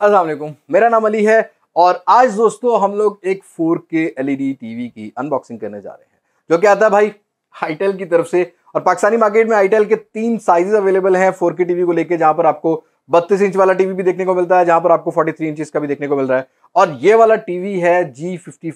असलम मेरा नाम अली है और आज दोस्तों हम लोग एक 4K एलईडी टीवी की अनबॉक्सिंग करने जा रहे हैं जो कि आता है भाई आईटेल की तरफ से और पाकिस्तानी मार्केट में आईटेल के तीन साइजेस अवेलेबल हैं 4K टीवी को लेके जहां पर आपको बत्तीस इंच वाला टीवी भी देखने को मिलता है जहां पर आपको 43 इंच का भी देखने को मिल रहा है और ये वाला टीवी है जी फिफ्टी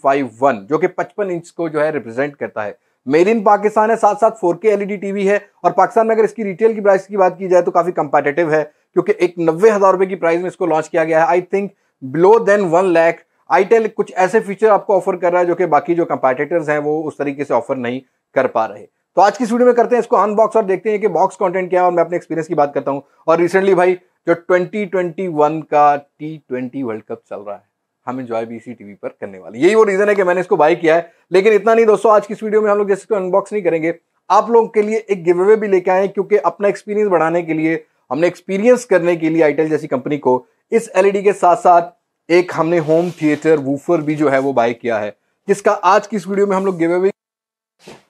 जो कि पचपन इंच को जो है रिप्रेजेंट करता है मेड इन पाकिस्तान है साथ साथ 4K एलईडी टीवी है और पाकिस्तान में अगर इसकी रिटेल की प्राइस की बात की जाए तो काफी कंपेटेटिव है क्योंकि एक नब्बे हज़ार रुपए की प्राइस में इसको लॉन्च किया गया है I think below than one lakh itel कुछ ऐसे फीचर आपको ऑफर कर रहा है जो कि बाकी जो कंपेटेटर्स हैं वो उस तरीके से ऑफर नहीं कर पा रहे तो आज की वीडियो में करते हैं इसको अनबॉक्स और देखते हैं कि बॉक्स कंटेंट क्या है और मैं अपने एक्सपीरियंस की बात करता हूँ और रिसेंटली भाई जो 2021 का टी ट्वेंटी वर्ल्ड कप चल रहा है हम इंजॉय भी इसी टीवी पर करने वाले यही वो रीजन है कि मैंने इसको बाय किया है लेकिन इतना नहीं दोस्तों आज की इस वीडियो में हम लोग जैसे इसको अनबॉक्स नहीं करेंगे आप लोगों के लिए एक गिव अवे भी लेके आए क्योंकि अपना एक्सपीरियंस बढ़ाने के लिए हमने एक्सपीरियंस करने के लिए आईटेल जैसी कंपनी को इस एलईडी e के साथ साथ एक हमने होम थिएटर वूफर भी जो है वो बाय किया है जिसका आज की इस वीडियो में हम लोग गिवे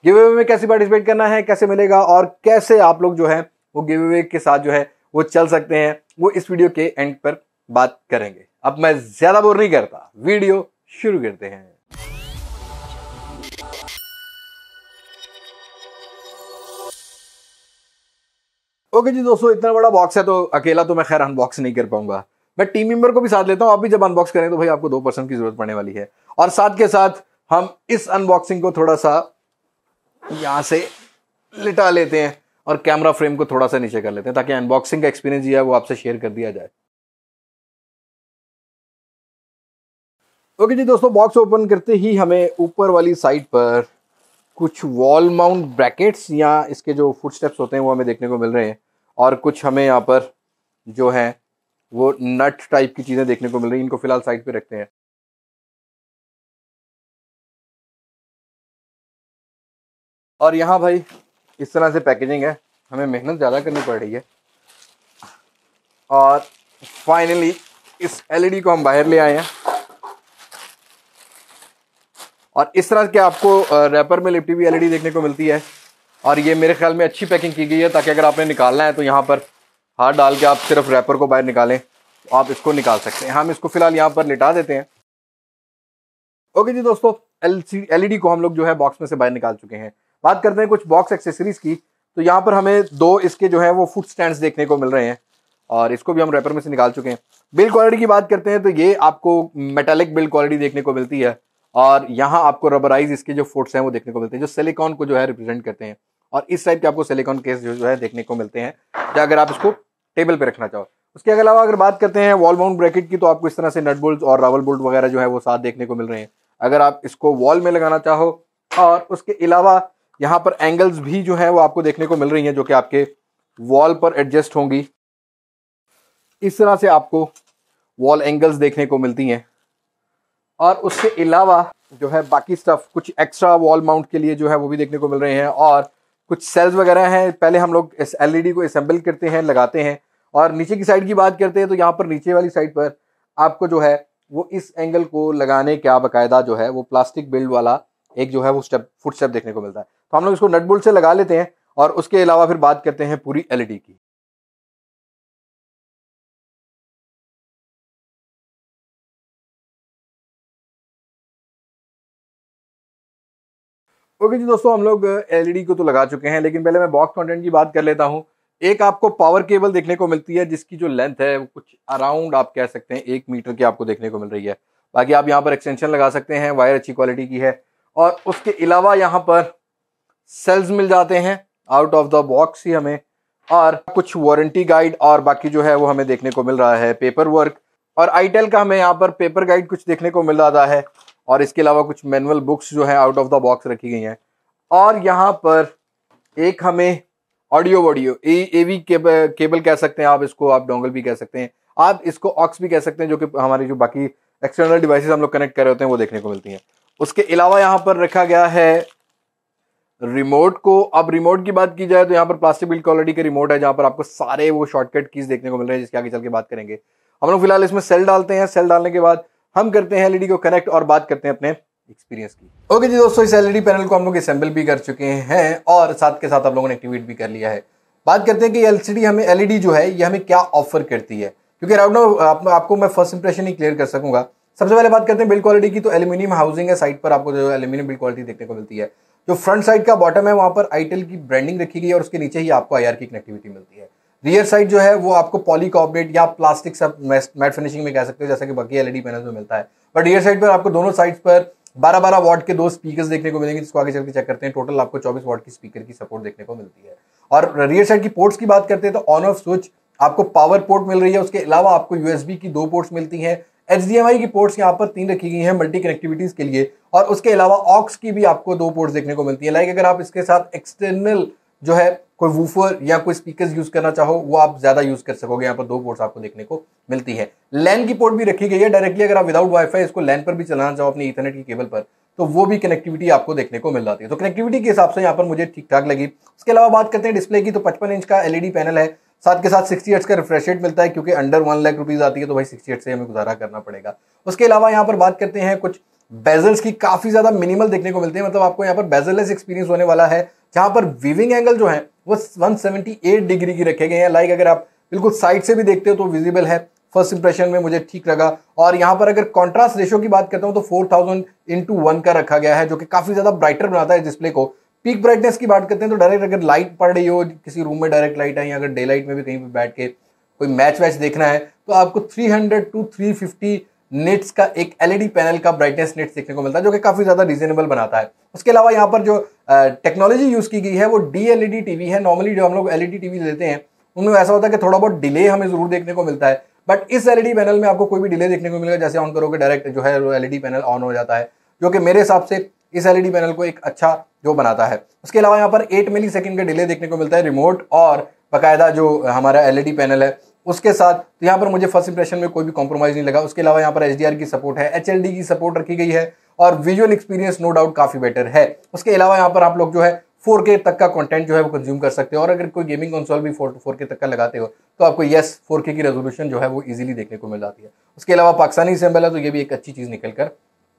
गिवे अवे में कैसे पार्टिसिपेट करना है कैसे मिलेगा और कैसे आप लोग जो है वो गिवे अवे के साथ जो है वो चल सकते हैं वो इस वीडियो के एंड पर बात करेंगे अब मैं ज्यादा बोर नहीं करता वीडियो शुरू करते हैं ओके जी दोस्तों इतना बड़ा बॉक्स है तो अकेला तो मैं खैर अनबॉक्स नहीं कर पाऊंगा मैं टीम मेंबर को भी साथ लेता हूं आप भी जब अनबॉक्स करें तो भाई आपको दो पर्सन की जरूरत पड़ने वाली है और साथ के साथ हम इस अनबॉक्सिंग को थोड़ा सा यहां से लिटा लेते हैं और कैमरा फ्रेम को थोड़ा सा नीचे कर लेते हैं ताकि अनबॉक्सिंग का एक्सपीरियंस जो है वो आपसे शेयर कर दिया जाए ओके जी दोस्तों बॉक्स ओपन करते ही हमें ऊपर वाली साइड पर कुछ वॉल माउंट ब्रैकेट्स या इसके जो फुट स्टेप्स होते हैं वो हमें देखने को मिल रहे हैं और कुछ हमें यहाँ पर जो है वो नट टाइप की चीज़ें देखने को मिल रही हैं इनको फ़िलहाल साइड पे रखते हैं और यहाँ भाई इस तरह से पैकेजिंग है हमें मेहनत ज़्यादा करनी पड़ रही है और फाइनली इस एलईडी e को हम बाहर ले आए हैं और इस तरह के आपको रैपर में लिपटी हुई एलईडी e देखने को मिलती है और ये मेरे ख्याल में अच्छी पैकिंग की गई है ताकि अगर आपने निकालना है तो यहाँ पर हाथ डाल के आप सिर्फ रैपर को बाहर निकालें तो आप इसको निकाल सकते हैं हम इसको फ़िलहाल यहाँ पर लिटा देते हैं ओके जी दोस्तों एल सी को हम लोग जो है बॉक्स में से बाहर निकाल चुके हैं बात करते हैं कुछ बॉक्स एक्सेसरीज़ की तो यहाँ पर हमें दो इसके जो है वो फुट स्टैंड देखने को मिल रहे हैं और इसको भी हम रैपर में से निकाल चुके हैं बिल क्वालिटी की बात करते हैं तो ये आपको मेटेलिक बिल क्वालिटी देखने को मिलती है और यहाँ आपको रबराइज इसके जो फोर्ट्स हैं वो देखने को मिलते हैं जो सिलिकॉन को जो है रिप्रेजेंट करते हैं और इस टाइप के आपको सिलिकॉन केस जो है देखने को मिलते हैं या अगर आप इसको टेबल पर रखना चाहो उसके अलावा अगर बात करते हैं वॉल माउंट ब्रैकेट की तो आपको इस तरह से नट बोल्ट और रावल बोल्ट वगैरह जो है वो साथ देखने को मिल रहे हैं अगर आप इसको वॉल में लगाना चाहो और उसके अलावा यहाँ पर एंगल्स भी जो है वो आपको देखने को मिल रही हैं जो कि आपके वॉल पर एडजस्ट होंगी इस तरह से आपको वॉल एंगल्स देखने को मिलती हैं और उसके अलावा जो है बाकी स्टफ कुछ एक्स्ट्रा वॉल माउंट के लिए जो है वो भी देखने को मिल रहे हैं और कुछ सेल्स वगैरह हैं पहले हम लोग इस एल e को असम्बल करते हैं लगाते हैं और नीचे की साइड की बात करते हैं तो यहाँ पर नीचे वाली साइड पर आपको जो है वो इस एंगल को लगाने का बाकायदा जो है वो प्लास्टिक बिल्ड वाला एक जो है वो स्टेप फुट स्टेप देखने को मिलता है तो हम लोग इसको नटबुल से लगा लेते हैं और उसके अलावा फिर बात करते हैं पूरी एलईडी e की ओके okay जी दोस्तों हम लोग एलईडी e को तो लगा चुके हैं लेकिन पहले मैं बॉक्स कंटेंट की बात कर लेता हूँ एक आपको पावर केबल देखने को मिलती है जिसकी जो लेंथ है वो कुछ अराउंड आप कह सकते हैं एक मीटर की आपको देखने को मिल रही है बाकी आप यहाँ पर एक्सटेंशन लगा सकते हैं वायर अच्छी क्वालिटी की है और उसके अलावा यहाँ पर सेल्स मिल जाते हैं आउट ऑफ द बॉक्स ही हमें और कुछ वारंटी गाइड और बाकी जो है वो हमें देखने को मिल रहा है पेपर वर्क और आईटेल का हमें यहाँ पर पेपर गाइड कुछ देखने को मिल रहा है और इसके अलावा कुछ मैनुअल बुक्स जो है आउट ऑफ द बॉक्स रखी गई हैं और यहाँ पर एक हमें audio video A V cable cable कह सकते हैं आप इसको आप डोंगल भी कह सकते हैं आप इसको ऑक्स भी कह सकते हैं जो कि हमारी जो बाकी एक्सटर्नल डिवाइसेस हम लोग कनेक्ट कर रहे होते हैं वो देखने को मिलती हैं उसके अलावा यहाँ पर रखा गया है रिमोट को अब रिमोट की बात की जाए तो यहाँ पर प्लास्टिक बिल्ड क्वालिटी के रिमोट है जहाँ पर आपको सारे वो शॉर्टकट कीज देखने को मिल रहे हैं जिसके आगे चल के बात करेंगे हम लोग फिलहाल इसमें सेल डालते हैं सेल डालने के बाद हम करते हैं एलईडी को कनेक्ट और बात करते हैं अपने एक्सपीरियंस की ओके okay जी दोस्तों इस एलईडी पैनल को हम लोग असेंबल भी कर चुके हैं और साथ के साथ आप लोगों ने एक्टिवेट भी कर लिया है बात करते हैं कि एलसीडी हमें एलईडी जो है ये हमें क्या ऑफर करती है क्योंकि राउंड आप, आपको मैं फर्स्ट इंप्रेशन ही क्लियर कर सकूंगा सबसे पहले बात करते हैं बिल्ड क्वालिटी की तो एल्यूमिनियम हाउसिंग है साइड पर आपको जो एल्यूमिनियम बिल्ड क्वालिटी देखने को मिलती है जो फ्रंट साइड का बॉटम है वहाँ पर आईटेल की ब्रांडिंग रखी गई है और उसके नीचे ही आपको आई की कनेक्टिविटी मिलती है रियर साइड जो है वो आपको पॉलीकॉर्बेट या प्लास्टिक सब मैट फिनिशिंग में कह सकते हो जैसा कि बाकी एलईडी पैनल में मिलता है बट रियर साइड पर आपको दोनों साइड्स पर बारह बारह वॉट के दो स्पीकर देखने को मिलेंगे जिसको आगे चल के चेक करते हैं टोटल आपको चौबीस वॉट की स्पीकर की सपोर्ट देखने को मिलती है और रियर साइड की पोर्ट्स की बात करते हैं तो ऑन ऑफ स्विच आपको पावर पोर्ट मिल रही है उसके अलावा आपको यूएसबी की दो पोर्ट्स मिलती हैं एच की पोर्ट्स यहाँ पर तीन रखी गई हैं मल्टी कनेक्टिविटीज़ के लिए और उसके अलावा ऑक्स की भी आपको दो पोर्ट्स देखने को मिलती है लाइक अगर आप इसके साथ एक्सटर्नल जो है कोई वूफर या कोई स्पीकर यूज करना चाहो वो आप ज्यादा यूज कर सकोगे यहाँ पर दो पोर्ट्स आपको देखने को मिलती है लैन की पोर्ट भी रखी गई है डायरेक्टली अगर आप विदाउट वाईफाई इसको लैन पर भी चलाना चाहो अपनी इथरनेट की केबल पर तो वो भी कनेक्टिविटी आपको देखने को मिल जाती है तो कनेक्टिविटी के हिसाब से यहाँ पर मुझे ठीक ठाक लगी उसके अलावा बात करते हैं डिस्प्ले की तो पचपन इंच का एलईडी पैनल e है साथ के साथ सिक्सटी एट्स का रिफ्रेश रेट मिलता है क्योंकि अंडर वन लाख रुपीज आती है तो भाई सिक्सटी एट से हमें गुजारा करना पड़ेगा उसके अलावा यहाँ पर बात करते हैं कुछ बेजल्स की काफी ज्यादा मिनिमल देखने को मिलती है मतलब आपको यहाँ पर बेजललेस एक्सपीरियंस होने वाला है जहाँ पर वीविंग एंगल जो है वो 178 डिग्री की रखे गए हैं लाइक अगर आप बिल्कुल साइड से भी देखते हो तो विजिबल है फर्स्ट इंप्रेशन में मुझे ठीक लगा और यहाँ पर अगर कॉन्ट्रास्ट रेशो की बात करता हूँ तो फोर थाउजेंड इंटू वन का रखा गया है जो कि काफ़ी ज़्यादा ब्राइटर बनाता है डिस्प्ले को पीक ब्राइटनेस की बात करते हैं तो डायरेक्ट अगर लाइट पड़ रही हो किसी रूम में डायरेक्ट लाइट आई अगर डे लाइट में भी कहीं पर बैठ के कोई मैच वैच देखना है तो आपको 300 टू 350 निट्स का एक एलईडी पैनल का ब्राइटनेस निट्स देखने को मिलता है जो कि काफ़ी ज़्यादा रीजनेबल बनाता है उसके अलावा यहाँ पर जो टेक्नोलॉजी यूज़ की गई है वो डी एल टीवी है नॉर्मली जो हम लोग एल टीवी e लेते हैं उनमें ऐसा होता है कि थोड़ा बहुत डिले हमें ज़रूर देखने को मिलता है बट इस एलईडी पैनल e में आपको कोई भी डिले देखने को मिलेगा जैसे ऑन करोगे डायरेक्ट जो है वो एलईडी पैनल ऑन हो जाता है जो कि मेरे हिसाब से इस एलईडी पैनल e को एक अच्छा जो बनाता है उसके अलावा यहाँ पर एट मिली सेकेंड का डिले देखने को मिलता है रिमोट और बाकायदा जो हमारा एलईडी पैनल है उसके साथ तो यहाँ पर मुझे फर्स्ट इंप्रेशन में कोई भी कॉम्प्रोमाइज़ नहीं लगा उसके अलावा यहाँ पर एच की सपोर्ट है एच की सपोर्ट रखी गई है और विजुअल एक्सपीरियंस नो डाउट काफ़ी बेटर है उसके अलावा यहाँ पर आप लोग जो है 4K तक का कंटेंट जो है वो कंज्यूम कर सकते हो और अगर कोई गेमिंग कंसोल भी 4K तक का लगाते हो तो आपको यस 4K की रेजोल्यूशन जो है वो इजीली देखने को मिल जाती है उसके अलावा पाकिस्तानी से है तो ये भी एक अच्छी चीज़ निकल कर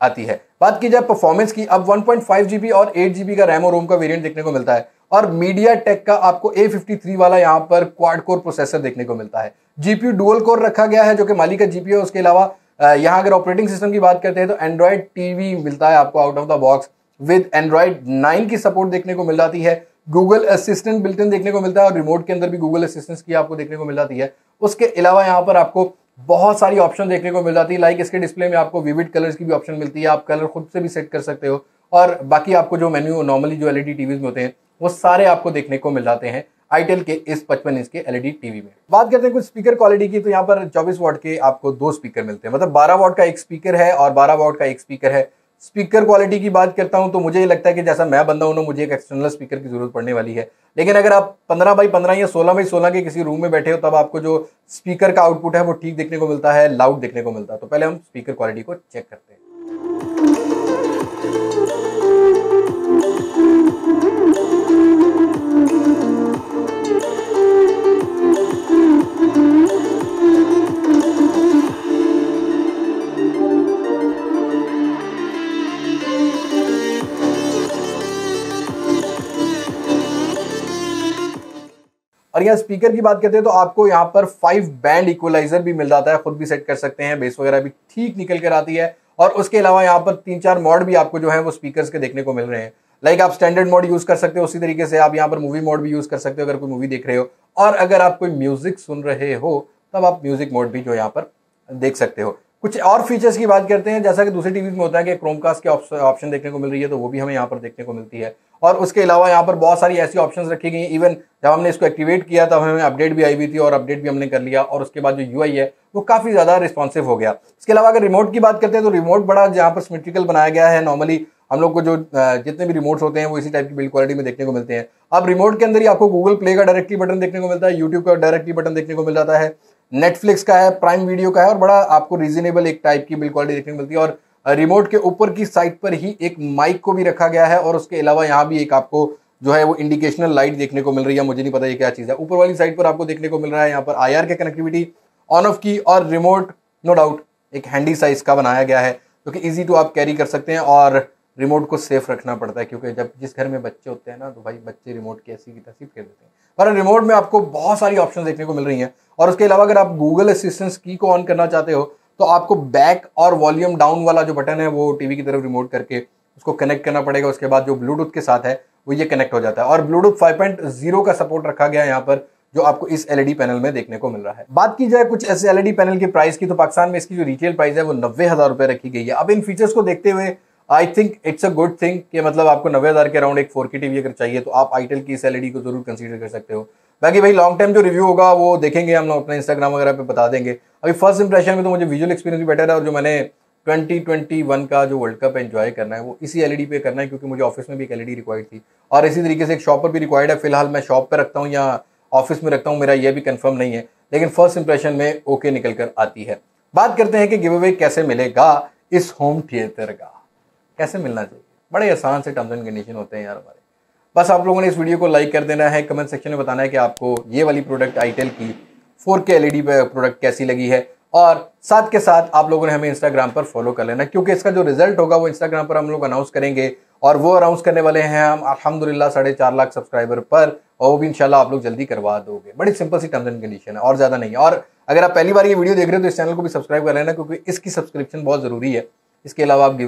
आती है बात की जाए परफॉर्मेंस की अब 1.5 जीबी और 8 जीबी का रैम और रोम का वेरिएंट देखने को मिलता है और मीडिया टेक का आपको ए फिफ्टी थ्री वाला यहाँ पर क्वाड कोर प्रोसेसर देखने को मिलता है जीपीयू डुअल कोर रखा गया है जो कि मालिक का जीपीयू है उसके अलावा यहाँ अगर ऑपरेटिंग सिस्टम की बात करते हैं तो एंड्रॉयड टीवी मिलता है आपको out of the box with Android nine की सपोर्ट देखने को मिल जाती है गूगल असिस्टेंट बिल्टिन देखने को मिलता है और रिमोट के अंदर भी गूगल असिस्टेंस की आपको देखने को मिल जाती है उसके अलावा यहाँ पर आपको बहुत सारी ऑप्शन देखने को मिल जाती है लाइक इसके डिस्प्ले में आपको विविड कलर्स की भी ऑप्शन मिलती है आप कलर खुद से भी सेट कर सकते हो और बाकी आपको जो मेन्यू नॉर्मली जो एलईडी टीवीज में होते हैं वो सारे आपको देखने को मिल जाते हैं आईटेल के इस पचपन इंच के एलईडी टीवी में बात करते हैं कुछ स्पीकर क्वालिटी की तो यहाँ पर 24 वॉट के आपको दो स्पीकर मिलते हैं मतलब 12 वॉट का एक स्पीकर है और 12 वॉट का एक स्पीकर है स्पीकर क्वालिटी की बात करता हूं तो मुझे ये लगता है कि जैसा मैं बंदा हूँ मुझे एक एक्सटर्नल स्पीकर की जरूरत पड़ने वाली है लेकिन अगर आप 15 बाई 15 या 16 बाई 16 के किसी रूम में बैठे हो तब आपको जो स्पीकर का आउटपुट है वो ठीक देखने को मिलता है लाउड देखने को मिलता है तो पहले हम स्पीकर क्वालिटी को चेक करते हैं यहाँ स्पीकर की बात करते हैं तो आपको यहाँ पर फाइव बैंड इक्वलाइजर भी मिल जाता है खुद भी सेट कर सकते हैं बेस वगैरह भी ठीक निकल कर आती है और उसके अलावा यहाँ पर तीन चार मॉड भी आपको जो है वो स्पीकर के देखने को मिल रहे हैं लाइक आप स्टैंडर्ड मॉड यूज़ कर सकते हो उसी तरीके से आप यहाँ पर मूवी मोड भी यूज़ कर सकते हो अगर कोई मूवी देख रहे हो और अगर आप कोई म्यूज़िक सुन रहे हो तब आप म्यूज़िक मोड भी जो यहाँ पर देख सकते हो कुछ और फीचर्स की बात करते हैं जैसा कि दूसरी टीवी में होता है कि क्रोमकास्ट के ऑप्शन देखने को मिल रही है तो वो भी हमें यहाँ पर देखने को मिलती है और उसके अलावा यहाँ पर बहुत सारी ऐसी ऑप्शन रखी गई इवन जब हमने इसको एक्टिवेट किया तब हमें अपडेट भी आई हुई थी और अपडेट भी हमने कर लिया और उसके बाद जो यू है वो काफ़ी ज़्यादा रिस्पॉन्सिव हो गया इसके अलावा अगर रिमोट की बात करते हैं तो रिमोट बड़ा जहाँ पर स्मिट्रिकल बनाया गया है नॉर्मली हम लोग को जो जितने भी रिमोट्स होते हैं वो इसी टाइप की बिल्ड क्वालिटी में देखने को मिलते हैं अब रिमोट के अंदर ही आपको गूगल प्ले का डायरेक्टली बटन देखने को मिलता है यूट्यूब का डायरेक्टली बटन देखने को मिल जाता है नेटफ्लिक्स का है प्राइम वीडियो का है और बड़ा आपको रीजनेबल एक टाइप की बिल क्वालिटी देखने को मिलती है और रिमोट के ऊपर की साइड पर ही एक माइक को भी रखा गया है और उसके अलावा यहाँ भी एक आपको जो है वो इंडिकेशनल लाइट देखने को मिल रही है मुझे नहीं पता ये क्या चीज़ है ऊपर वाली साइड पर आपको देखने को मिल रहा है यहाँ पर आई के कनेक्टिविटी ऑन ऑफ की और रिमोट नो डाउट एक हैंडी साइज का बनाया गया है जो कि ईजी टू आप कैरी कर सकते हैं और रिमोट को सेफ रखना पड़ता है क्योंकि जब जिस घर में बच्चे होते हैं ना तो भाई बच्चे रिमोट की ऐसी की तैसी फेर देते हैं पर रिमोट में आपको बहुत सारी ऑप्शन देखने को मिल रही हैं और उसके अलावा अगर आप गूगल असिस्टेंस की को ऑन करना चाहते हो तो आपको बैक और वॉल्यूम डाउन वाला जो बटन है वो टीवी की तरफ रिमोट करके उसको कनेक्ट करना पड़ेगा उसके बाद जो ब्लूटूथ के साथ है वो ये कनेक्ट हो जाता है और ब्लूटूथ 5.0 का सपोर्ट रखा गया है यहाँ पर जो आपको इस एलईडी पैनल e में देखने को मिल रहा है बात की जाए कुछ ऐसे एलईडी पैनल e की प्राइस की तो पाकिस्तान में इसकी जो रिटेल प्राइस है वो नब्बे हज़ार रुपये रखी गई है अब इन फीचर्स को देखते हुए I think it's a good thing कि मतलब आपको नब्बे हज़ार के अराउंड एक फोर की टीवी अगर चाहिए तो आप आईटेल की इस एल e को जरूर कंसीडर कर सकते हो बाकी भाई लॉन्ग टाइम जो रिव्यू होगा वो देखेंगे हम लोग अपने इंस्टाग्राम वगैरह पे बता देंगे अभी फर्स्ट इंप्रेशन में तो मुझे विजुअल एक्सपीरियंस भी बेटर है और जो मैंने 2021 का जो वर्ल्ड कप एंजॉय करना है वो इसी एल e पे करना है क्योंकि मुझे ऑफिस में भी एक एल रिक्वायर्ड e थी और इसी तरीके से एक शॉप पर भी रिक्वायर्ड है फिलहाल मैं शॉप पर रखता हूँ या ऑफिस में रखता हूँ मेरा यह भी कन्फर्म नहीं है लेकिन फर्स्ट इंप्रेशन में ओके निकल कर आती है बात करते हैं कि गिव अवे कैसे मिलेगा इस होम थिएटर का कैसे मिलना चाहिए बड़े आसान से टर्म्स एंड कंडीशन होते हैं यार हमारे बस आप लोगों ने इस वीडियो को लाइक कर देना है कमेंट सेक्शन में बताना है कि आपको ये वाली प्रोडक्ट टेल की फोर के एल प्रोडक्ट कैसी लगी है और साथ के साथ आप लोगों ने हमें इंस्टाग्राम पर फॉलो कर लेना क्योंकि इसका जो रिजल्ट होगा वो इंस्टाग्राम पर हम लोग अनाउंस करेंगे और वो अनाउंस करने वाले हैं हम अलहमदिल्ला साढ़े चार लाख सब्सक्राइबर पर और वो भी इंशाल्लाह आप लोग जल्दी करवा दोगे बड़ी सिंपल सी टर्म्स एंड कंडीशन है और ज़्यादा नहीं और अगर आप पहली बार ये वीडियो देख रहे हो तो इस चैनल को भी सब्सक्राइब कर लेना क्योंकि इसकी सब्सक्रिप्शन बहुत ज़रूरी है इसके अलावा आप